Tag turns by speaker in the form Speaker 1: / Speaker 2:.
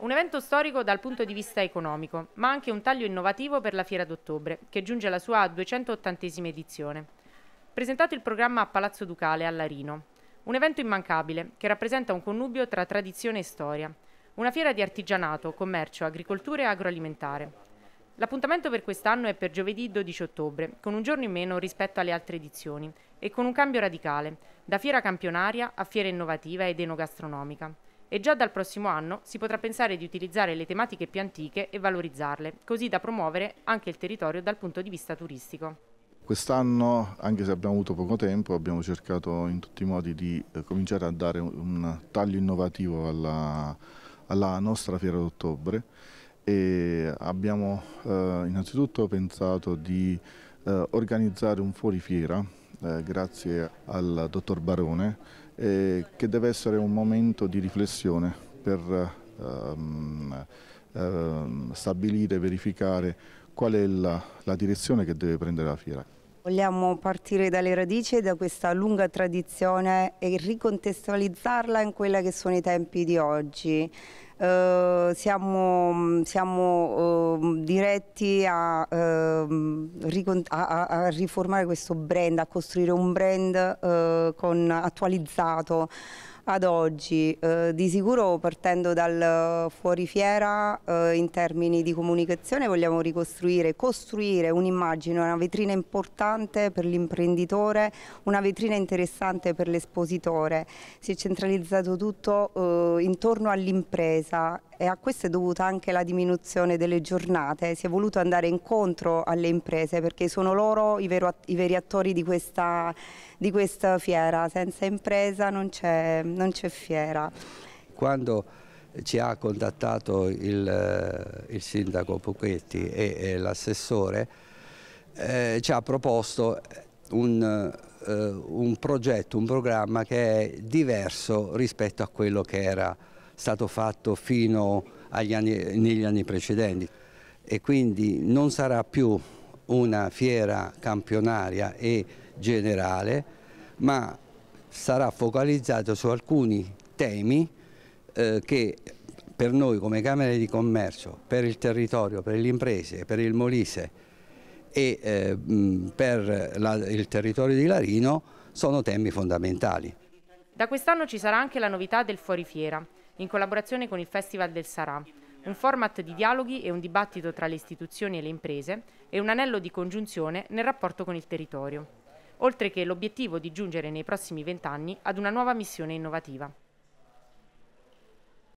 Speaker 1: Un evento storico dal punto di vista economico, ma anche un taglio innovativo per la Fiera d'Ottobre, che giunge alla sua 280esima edizione. Presentato il programma a Palazzo Ducale, a Larino. Un evento immancabile, che rappresenta un connubio tra tradizione e storia. Una fiera di artigianato, commercio, agricoltura e agroalimentare. L'appuntamento per quest'anno è per giovedì 12 ottobre, con un giorno in meno rispetto alle altre edizioni e con un cambio radicale, da fiera campionaria a fiera innovativa ed enogastronomica e già dal prossimo anno si potrà pensare di utilizzare le tematiche più antiche e valorizzarle, così da promuovere anche il territorio dal punto di vista turistico.
Speaker 2: Quest'anno, anche se abbiamo avuto poco tempo, abbiamo cercato in tutti i modi di eh, cominciare a dare un taglio innovativo alla, alla nostra fiera d'ottobre e abbiamo eh, innanzitutto pensato di eh, organizzare un fuorifiera eh, grazie al dottor Barone eh, che deve essere un momento di riflessione per ehm, ehm, stabilire, verificare qual è la, la direzione che deve prendere la fiera.
Speaker 3: Vogliamo partire dalle radici, da questa lunga tradizione e ricontestualizzarla in quelli che sono i tempi di oggi. Eh, siamo, siamo eh, diretti ehm, a, a, a, riformare questo brand, a costruire un brand eh, con, attualizzato ad oggi, eh, di sicuro partendo dal fuorifiera eh, in termini di comunicazione vogliamo ricostruire, costruire un'immagine, una vetrina importante per l'imprenditore, una vetrina interessante per l'espositore. Si è centralizzato tutto eh, intorno all'impresa attesa e a questo è dovuta anche la diminuzione delle giornate. Si è voluto andare incontro alle imprese perché sono loro i, vero, i veri attori di questa, di questa, fiera. Senza impresa non c'è fiera.
Speaker 4: Quando ci ha contattato il, il sindaco Pochetti e, e l'assessore, eh, ci ha proposto un, eh, un progetto, un programma che è diverso rispetto a quello che era stato fatto fino anni, negli anni precedenti e quindi non sarà più una fiera campionaria e generale ma sarà focalizzata su alcuni temi eh, che per noi come Camere di Commercio, per il territorio, per le imprese, per il Molise e eh, per la, il territorio di Larino sono temi fondamentali.
Speaker 1: Da quest'anno ci sarà anche la novità del fuorifiera in collaborazione con il Festival del Sarà, un format di dialoghi e un dibattito tra le istituzioni e le imprese e un anello di congiunzione nel rapporto con il territorio, oltre che l'obiettivo di giungere nei prossimi vent'anni ad una nuova missione innovativa.